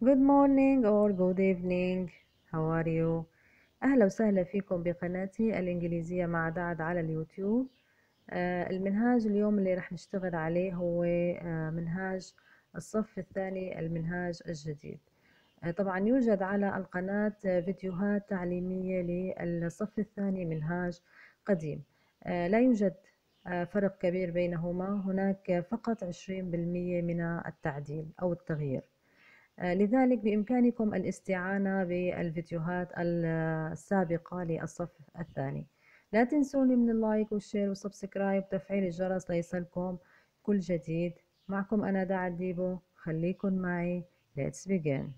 Good morning or good evening How are you? أهلا وسهلا فيكم بقناتي الإنجليزية مع دعد على اليوتيوب آه، المنهاج اليوم اللي رح نشتغل عليه هو آه، منهاج الصف الثاني المنهاج الجديد آه، طبعا يوجد على القناة فيديوهات تعليمية للصف الثاني منهاج قديم لا يوجد فرق كبير بينهما هناك فقط 20% من التعديل أو التغيير آه، لذلك بإمكانكم الاستعانة بالفيديوهات السابقة للصف الثاني لا تنسوني من اللايك والشير والسبسكرايب وتفعيل الجرس ليصلكم كل جديد معكم أنا دعا ديبو خليكن معي let's begin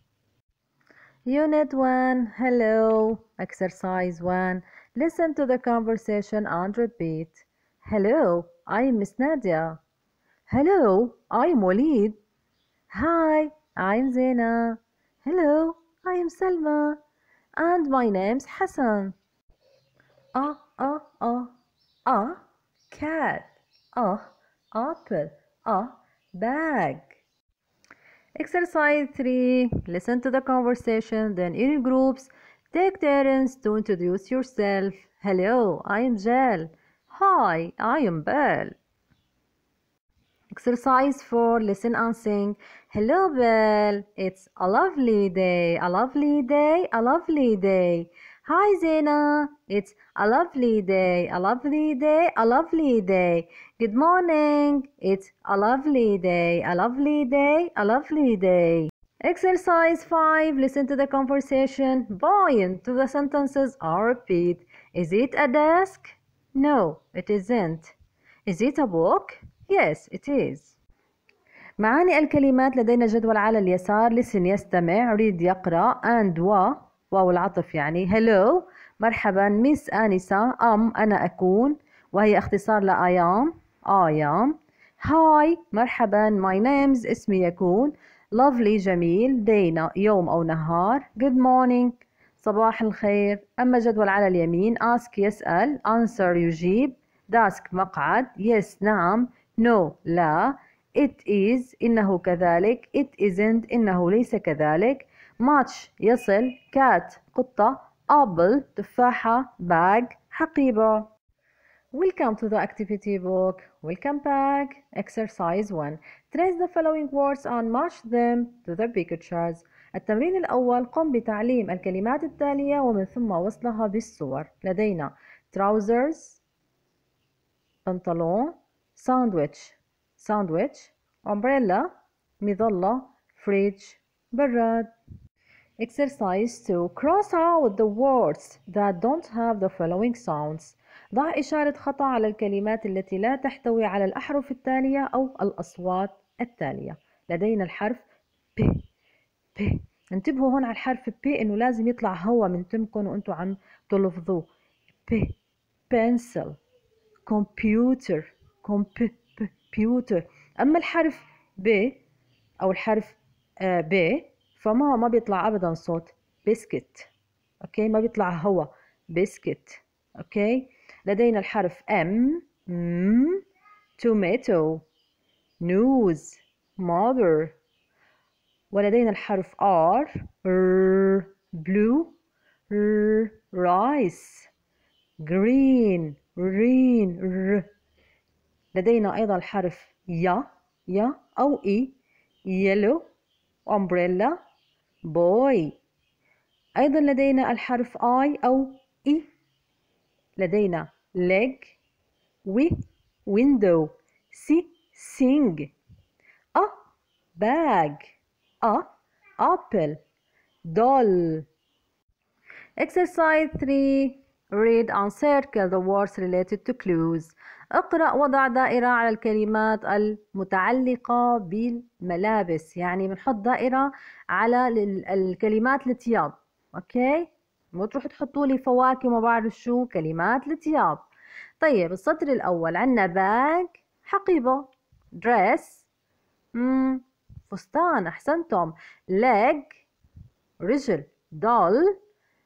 Unit 1 Hello Exercise 1 Listen to the conversation and repeat Hello, I'm Miss Nadia Hello, I'm Walid Hi, I'm Zena. Hello, I am Selma. And my name's Hassan. Ah, ah, ah. Ah, cat. Ah, apple. Ah, bag. Exercise 3. Listen to the conversation, then in groups. Take turns to introduce yourself. Hello, I am Jel. Hi, I am Belle. Exercise 4, listen and sing. Hello, Bill. It's a lovely day, a lovely day, a lovely day. Hi, Zena. It's a lovely day, a lovely day, a lovely day. Good morning. It's a lovely day, a lovely day, a lovely day. Exercise 5. Listen to the conversation. Boy, to the sentences are repeat. Is it a desk? No, it isn't. Is it a book? Yes, it is. معاني الكلمات لدينا جدول على اليسار listen يستمع read يقرأ and و واو العطف يعني hello مرحبا مس آنسة أم أنا أكون وهي اختصار ل I am I am هاي مرحبا my name's اسمي يكون lovely جميل دينا يوم أو نهار good morning صباح الخير أما جدول على اليمين ask يسأل answer يجيب desk مقعد yes نعم no لا it is إنه كذلك it isn't إنه ليس كذلك match يصل cat قطة apple تفاحة bag حقيبة Welcome to the activity book. Welcome back. Exercise 1. Trace the following words and match them to the pictures. التمرين الأول قم بتعليم الكلمات التالية ومن ثم وصلها بالصور. لدينا trousers, pantalon, ساندويتش ساندويتش umbrella مظلة fridge براد Exercise 2 Cross out the words that don't have the following sounds ضع إشارة خطأ على الكلمات التي لا تحتوي على الأحرف التالية أو الأصوات التالية لدينا الحرف ب ب انتبهوا هون على الحرف ب إنه لازم يطلع هوا من تمكن وأنتم عم تلفظوه ب pencil computer كمبيوتر أما الحرف ب أو الحرف آه، ب فما ما بيطلع أبدا صوت بسكت أوكي ما بيطلع هو بسكت أوكي لدينا الحرف M م tomato news mother ولدينا الحرف R ر blue ر rice green green لدينا أيضا الحرف يا يا أو إي يلو أمبريلا بوي أيضا لدينا الحرف I أو إي لدينا leg وي window سي sing أ bag أ apple doll exercise 3 Read and circle the words related to clues اقرأ وضع دائرة على الكلمات المتعلقة بالملابس يعني بنحط دائرة على الكلمات الثياب اوكي مو تروح تحطوا لي فواكه ما بعرف شو كلمات الثياب طيب السطر الاول عندنا باج حقيبة دريس مم. فستان احسنتم ليج رجل دول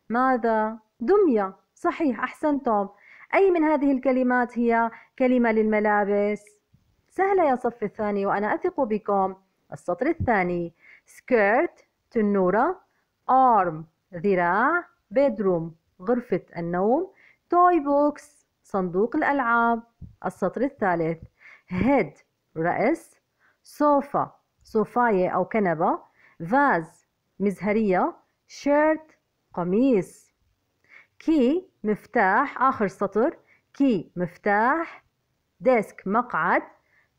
ماذا دميه صحيح أحسنتم أي من هذه الكلمات هي كلمة للملابس؟ سهلة يا صف الثاني وأنا أثق بكم السطر الثاني سكيرت تنورة arm ذراع bedroom غرفة النوم توي بوكس صندوق الألعاب السطر الثالث head رأس صوفة صوفاية أو كنبة vase مزهرية شيرت قميص كي مفتاح آخر سطر كي مفتاح ديسك مقعد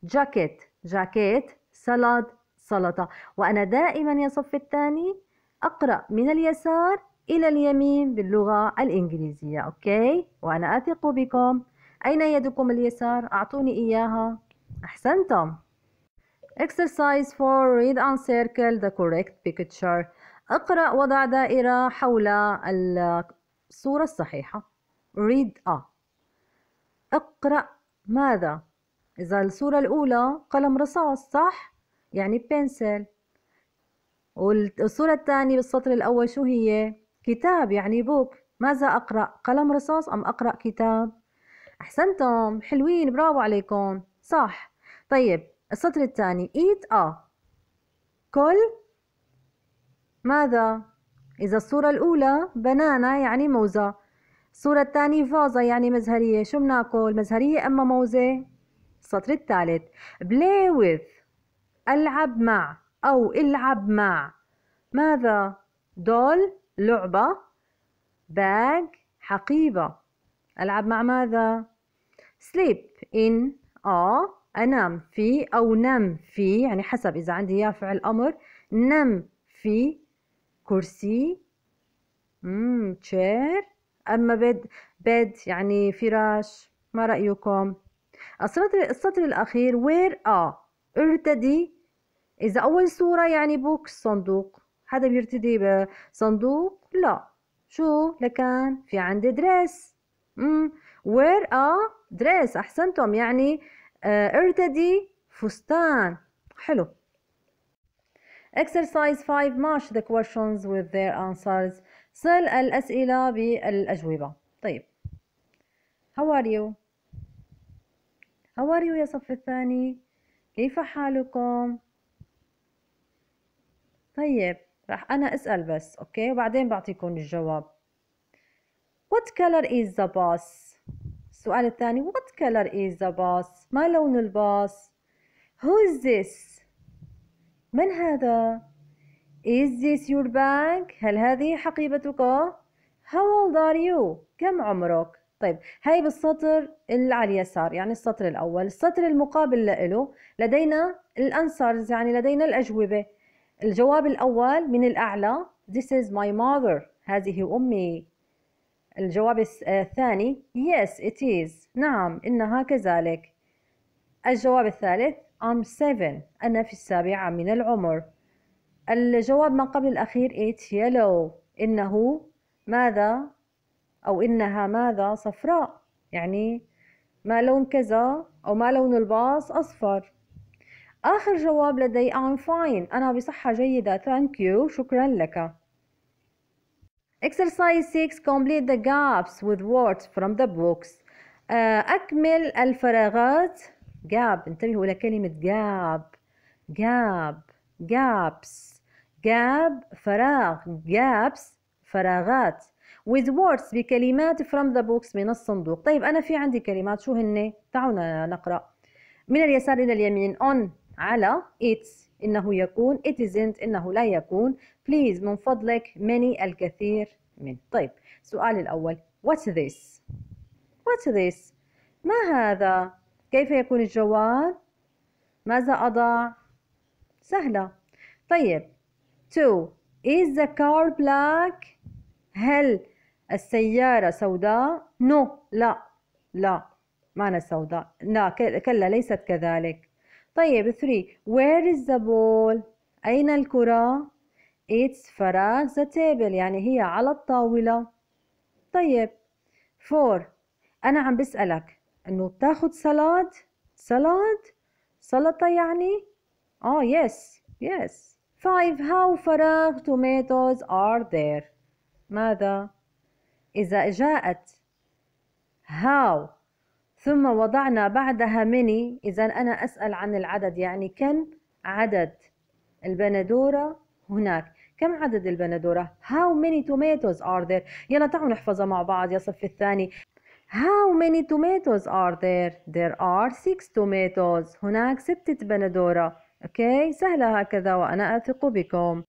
جاكيت جاكيت سلاد سلطة وأنا دائما يا صف الثاني أقرأ من اليسار إلى اليمين باللغة الإنجليزية أوكي وأنا أثق بكم أين يدكم اليسار؟ أعطوني إياها أحسنتم Exercise 4 Read and circle the correct picture اقرأ وضع دائرة حول الصورة الصحيحة read a اقرأ ماذا إذا الصورة الأولى قلم رصاص صح يعني pencil والصورة الثانية بالسطر الأول شو هي كتاب يعني بوك ماذا أقرأ قلم رصاص أم أقرأ كتاب أحسنتم حلوين برافو عليكم صح طيب السطر الثاني eat a كل ماذا إذا الصورة الأولى بنانا يعني موزة الصورة الثانية فازة يعني مزهرية شو بناكل مزهرية أما موزة السطر الثالث play with ألعب مع أو العب مع ماذا دول لعبة باج حقيبة ألعب مع ماذا sleep in آه أنام في أو نم في يعني حسب إذا عندي يا فعل أمر نم في كرسي مم. تشير اما بيد بيد يعني فراش ما رايكم السطر السطر الاخير وير ا ارتدي اذا اول صوره يعني بوكس صندوق حدا بيرتدي بصندوق لا شو لكان في عندي دريس مم. وير ا دريس احسنتم يعني آه، ارتدي فستان حلو Exercise 5 match the questions with their answers سل الأسئلة بالأجوبة طيب How are you? How are you يا صف الثاني؟ كيف حالكم؟ طيب راح أنا أسأل بس أوكي وبعدين بعطيكم الجواب What color is the bus? السؤال الثاني What color is the bus? ما لون الباص؟ Who is this? من هذا؟ Is this your bag؟ هل هذه حقيبتك؟ How old are you؟ كم عمرك؟ طيب هاي بالسطر اللي على اليسار يعني السطر الأول السطر المقابل له لدينا الأنسرز يعني لدينا الأجوبة الجواب الأول من الأعلى This is my mother هذه أمي الجواب آه، الثاني Yes it is نعم إنها كذلك الجواب الثالث I'm seven أنا في السابعة من العمر الجواب ما قبل الأخير it's yellow إنه ماذا أو إنها ماذا صفراء يعني ما لون كذا أو ما لون الباص أصفر آخر جواب لدي I'm fine أنا بصحة جيدة thank you شكرا لك Exercise 6 complete the gaps with words from the books آه، أكمل الفراغات جاب انتبهوا إلى كلمة جاب جاب جابس جاب فراغ جابس فراغات with words بكلمات from the books من الصندوق طيب أنا في عندي كلمات شو هن تعالوا نقرأ من اليسار إلى اليمين on على it's إنه يكون it isn't إنه لا يكون please من فضلك many الكثير من طيب السؤال الأول what's this what's this ما هذا كيف يكون الجواب ماذا أضع سهلة طيب two is the car black هل السيارة سوداء no لا لا معنى سوداء لا كلا ليست كذلك طيب 3 where is the ball أين الكرة it's فراغ the table يعني هي على الطاولة طيب 4 أنا عم بسألك انه بتاخد سلاد سلاد سلطة يعني اه يس يس 5 how فراغ tomatoes are there ماذا إذا جاءت how ثم وضعنا بعدها many إذا أنا أسأل عن العدد يعني كم عدد البندورة هناك كم عدد البندورة how many tomatoes are there يلا تعالوا نحفظها مع بعض يا صف الثاني How many tomatoes are there? There are six tomatoes. هناك ستة بندورة. Okay, سهلة هكذا وأنا أثق بكم.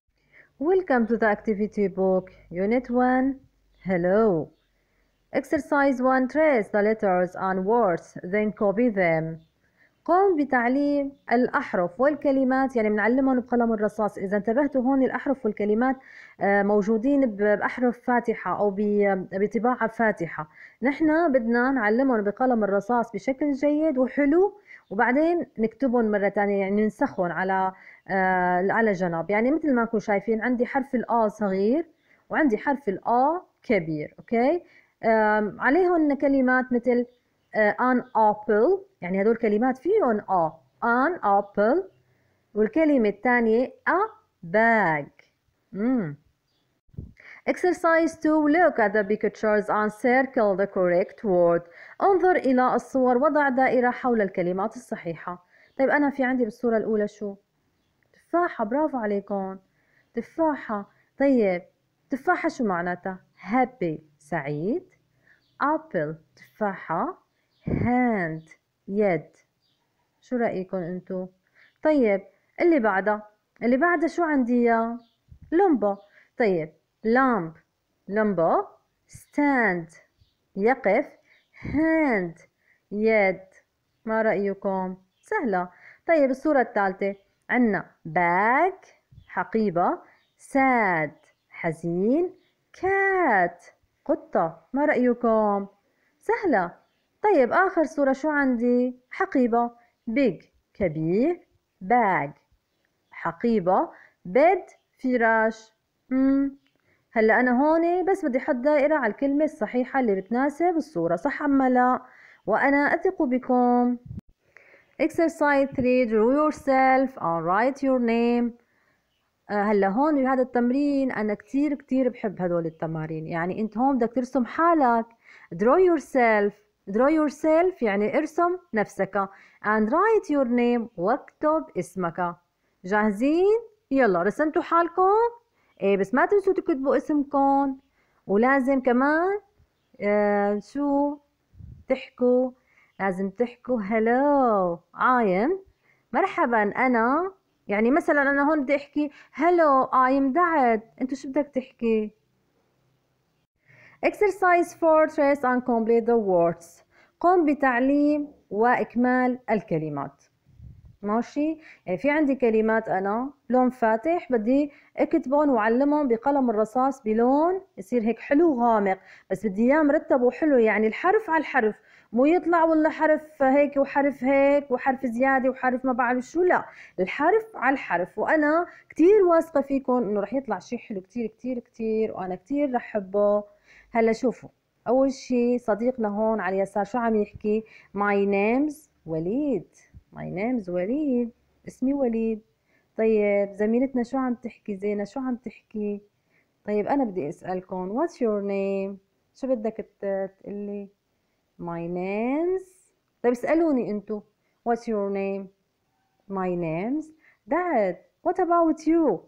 Welcome to the activity book. Unit 1. Hello. Exercise 1. Trace the letters and words, then copy them. قام بتعليم الأحرف والكلمات يعني بنعلمهم بقلم الرصاص إذا انتبهتوا هون الأحرف والكلمات آه، موجودين بأحرف فاتحة أو بطباعة فاتحة نحن بدنا نعلمهم بقلم الرصاص بشكل جيد وحلو وبعدين نكتبهم مرة ثانية يعني ننسخهم على آه، على جنب يعني مثل ما كنتم شايفين عندي حرف الآ صغير وعندي حرف الآ كبير أوكي عليهم كلمات مثل آه، an apple يعني هدول كلمات فيهم a آه. an apple والكلمة الثانية a bag mm. Exercise 2 Look at the pictures and circle the correct word انظر إلى الصور وضع دائرة حول الكلمات الصحيحة طيب أنا في عندي بالصورة الأولى شو؟ تفاحة برافو عليكم تفاحة طيب تفاحة شو معناتها؟ happy سعيد apple تفاحة hand يد شو رأيكم انتو طيب اللي بعدها اللي بعدها شو عندي يا لمبة طيب لامب لمبة stand يقف hand يد ما رأيكم سهلة طيب الصورة الثالثة عنا bag حقيبة sad حزين cat قطة ما رأيكم سهلة طيب آخر صورة شو عندي حقيبة big كبير bag حقيبة bed فراش مم. هلا أنا هون بس بدي أحط دائرة على الكلمة الصحيحة اللي بتناسب الصورة صح أم لا وأنا أثق بكم Exercise 3 Draw yourself and write your name آه، هلا هون بهذا التمرين انا كتير كتير بحب هدول التمارين يعني انت هون بدك ترسم حالك draw yourself draw yourself يعني ارسم نفسك and write your name واكتب اسمك جاهزين يلا رسمتوا حالكم إيه بس ما تنسوا تكتبوا اسمكم ولازم كمان آه شو تحكوا لازم تحكوا هلو I am مرحبا أنا يعني مثلا أنا هون بدي أحكي هلو I am دعت أنتوا شو بدك تحكي Exercise 4 Trace and complete the words قم بتعليم وإكمال الكلمات ماشي يعني في عندي كلمات أنا لون فاتح بدي أكتبهم وعلمهم بقلم الرصاص بلون يصير هيك حلو غامق بس بدي إياه مرتب وحلو يعني الحرف على الحرف مو يطلع ولا حرف هيك وحرف هيك وحرف زيادة وحرف ما بعرف شو لا الحرف على الحرف وأنا كتير واثقة فيكم إنه رح يطلع شيء حلو كتير كتير كتير وأنا كتير رح حبه هلا شوفوا اول شيء صديقنا هون على اليسار شو عم يحكي ماي نيمز وليد ماي نيمز وليد اسمي وليد طيب زميلتنا شو عم تحكي زينه شو عم تحكي طيب انا بدي اسالكم واتس يور نيم شو بدك تقلي ماي نيمز طيب اسالوني انتو واتس يور نيم ماي نيمز داد وات اباوت يو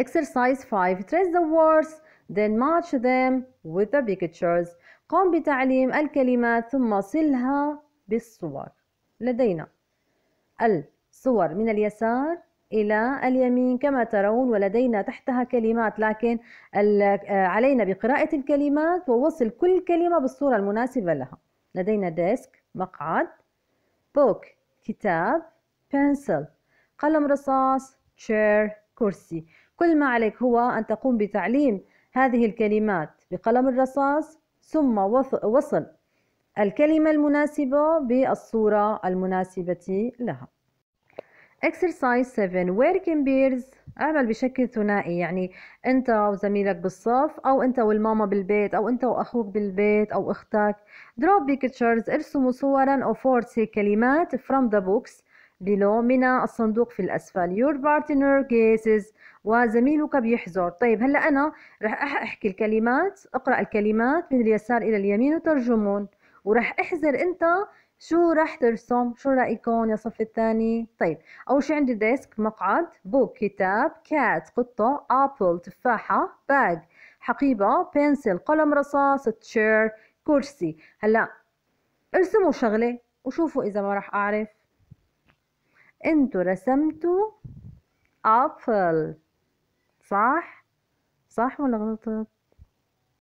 exercise 5 trace the words then match them with the pictures قم بتعليم الكلمات ثم صلها بالصور لدينا الصور من اليسار إلى اليمين كما ترون ولدينا تحتها كلمات لكن آه، علينا بقراءة الكلمات ووصل كل كلمة بالصورة المناسبة لها لدينا ديسك مقعد بوك كتاب pencil قلم رصاص chair كرسي كل ما عليك هو أن تقوم بتعليم هذه الكلمات بقلم الرصاص ثم وصل الكلمة المناسبة بالصورة المناسبة لها Exercise 7 Where Bears اعمل بشكل ثنائي يعني انت وزميلك بالصف او انت والماما بالبيت او انت واخوك بالبيت او اختك draw pictures ارسموا صورا of words كلمات from the books بلومينا الصندوق في الأسفل your partner guesses وزميلك بيحزر طيب هلأ أنا رح أحكي الكلمات أقرأ الكلمات من اليسار إلى اليمين وترجمون ورح احزر أنت شو رح ترسم شو رأيكم يا صف الثاني طيب أول شي عندي ديسك مقعد بوك كتاب كات قطة أبل تفاحة باج حقيبة بنسل قلم رصاص تشير كرسي هلأ ارسموا شغلة وشوفوا إذا ما رح أعرف انتوا رسمتوا أبل صح؟ صح ولا غلطت؟